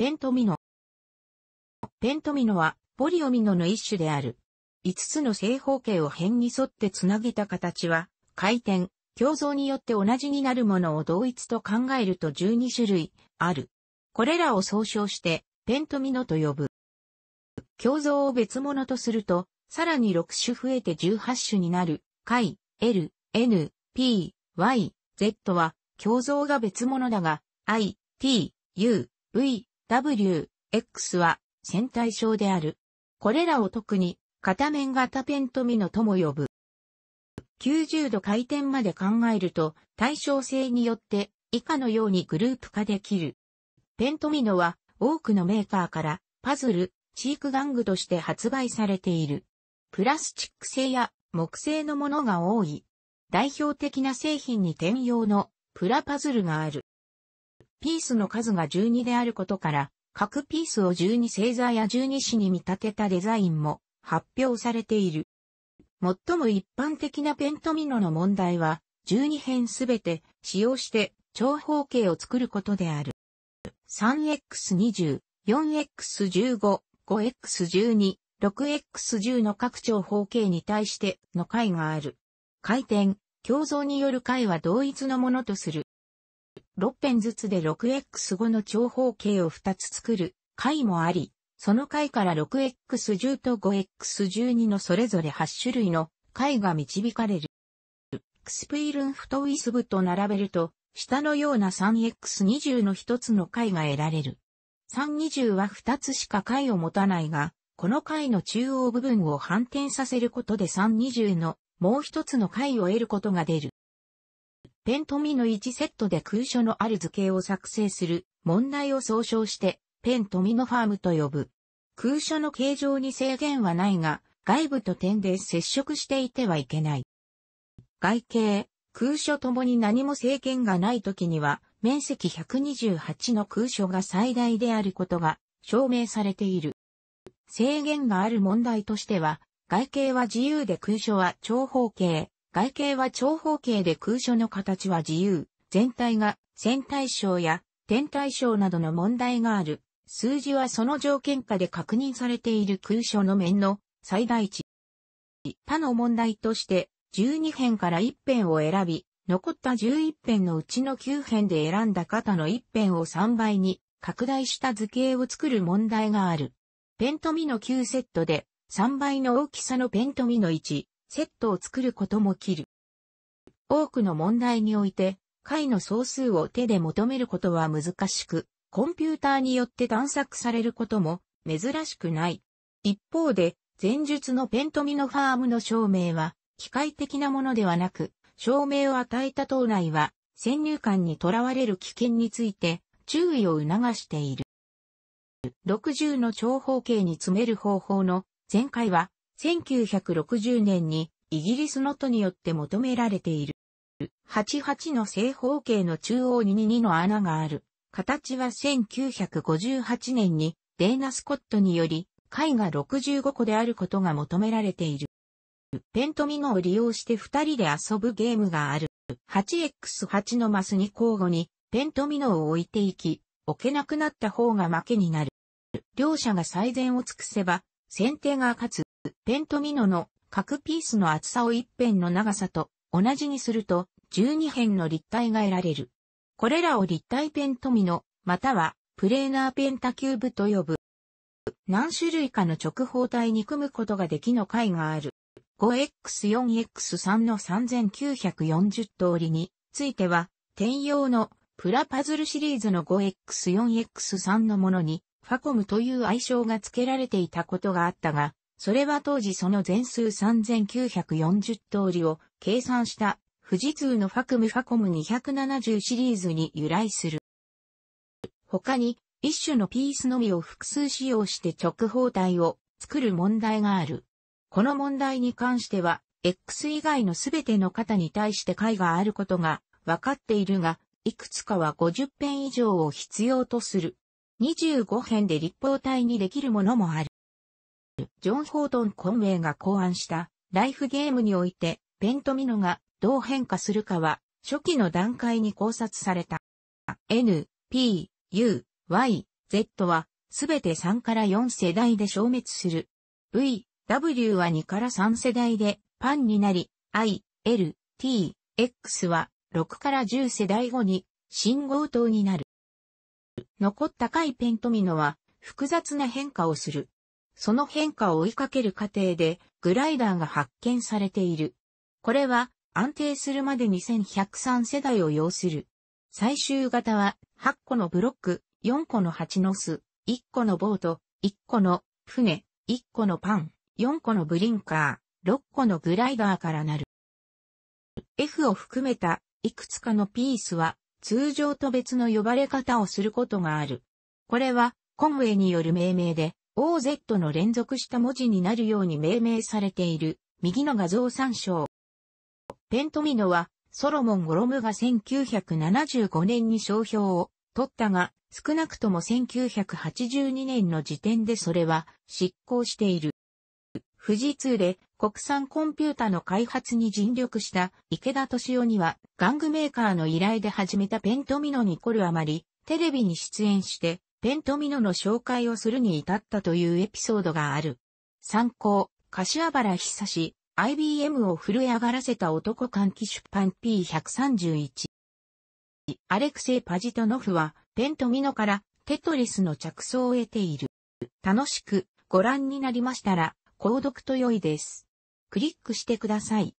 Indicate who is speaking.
Speaker 1: ペントミノ。ペントミノは、ボリオミノの一種である。5つの正方形を辺に沿ってつなげた形は、回転、競像によって同じになるものを同一と考えると12種類ある。これらを総称して、ペントミノと呼ぶ。競像を別物とすると、さらに6種増えて18種になる、解、L、N、P、Y、Z は、競像が別物だが、I、T、U、V、W、X は線対称である。これらを特に片面型ペントミノとも呼ぶ。90度回転まで考えると対称性によって以下のようにグループ化できる。ペントミノは多くのメーカーからパズル、チーク玩具として発売されている。プラスチック製や木製のものが多い。代表的な製品に転用のプラパズルがある。ピースの数が12であることから、各ピースを12星座や12子に見立てたデザインも発表されている。最も一般的なペントミノの問題は、12辺すべて使用して長方形を作ることである。3x20、4x15、5x12、6x10 の各長方形に対しての解がある。回転、競争による解は同一のものとする。6辺ずつで 6x5 の長方形を2つ作る解もあり、その解から 6x10 と 5x12 のそれぞれ8種類の解が導かれる。x プイルンフトウィスブと並べると、下のような 3x20 の一つの解が得られる。320は2つしか解を持たないが、この解の中央部分を反転させることで320のもう一つの解を得ることが出る。ペンとミの1セットで空所のある図形を作成する問題を総称して、ペンとミのファームと呼ぶ。空所の形状に制限はないが、外部と点で接触していてはいけない。外形、空所ともに何も制限がない時には、面積128の空所が最大であることが証明されている。制限がある問題としては、外形は自由で空所は長方形、外形は長方形で空所の形は自由、全体が線対称や点対称などの問題がある。数字はその条件下で確認されている空所の面の最大値。他の問題として12辺から1辺を選び、残った11辺のうちの9辺で選んだ肩の1辺を3倍に拡大した図形を作る問題がある。ペントミの9セットで3倍の大きさのペントミの1、セットを作ることも切る。多くの問題において、解の総数を手で求めることは難しく、コンピューターによって探索されることも珍しくない。一方で、前述のペントミノファームの証明は、機械的なものではなく、証明を与えた党内は、先入観にとらわれる危険について、注意を促している。60の長方形に詰める方法の、前回は、1960年にイギリスの都によって求められている。88の正方形の中央に2の穴がある。形は1958年にデーナ・スコットにより絵画65個であることが求められている。ペントミノを利用して2人で遊ぶゲームがある。8x8 のマスに交互にペントミノを置いていき、置けなくなった方が負けになる。両者が最善を尽くせば、先手が勝つ。ペントミノの各ピースの厚さを一辺の長さと同じにすると12辺の立体が得られる。これらを立体ペントミノ、またはプレーナーペンタキューブと呼ぶ。何種類かの直方体に組むことができの解がある。5x4x3 の3940通りについては、転用のプラパズルシリーズの 5x4x3 のものにファコムという愛称が付けられていたことがあったが、それは当時その全数3940通りを計算した富士通のファクムファコム270シリーズに由来する。他に一種のピースのみを複数使用して直方体を作る問題がある。この問題に関しては X 以外のすべての型に対して解があることが分かっているが、いくつかは50編以上を必要とする。25編で立方体にできるものもある。ジョン・ホートン・コンウェイが考案したライフゲームにおいて、ペントミノがどう変化するかは、初期の段階に考察された。N、P、U、Y、Z は、すべて3から4世代で消滅する。V、W は2から3世代でパンになり、I、L、T、X は6から10世代後に信号灯になる。残った回ペントミノは複雑な変化をする。その変化を追いかける過程で、グライダーが発見されている。これは、安定するまで2103世代を要する。最終型は、8個のブロック、4個の蜂の巣、1個のボート、1個の船、1個のパン、4個のブリンカー、6個のグライダーからなる。F を含めたいくつかのピースは通常と別の呼ばれ方をすることがある。これはコンウェイによる命名で OZ の連続した文字になるように命名されている、右の画像参照。ペントミノは、ソロモン・ゴロムが1975年に商標を取ったが、少なくとも1982年の時点でそれは執行している。富士通で国産コンピュータの開発に尽力した池田敏夫には、玩具メーカーの依頼で始めたペントミノに来るあまり、テレビに出演して、ペントミノの紹介をするに至ったというエピソードがある。参考、柏原久志、IBM を震え上がらせた男換気出版 P131。アレクセイ・パジトノフは、ペントミノからテトリスの着想を得ている。楽しくご覧になりましたら、購読と良いです。クリックしてください。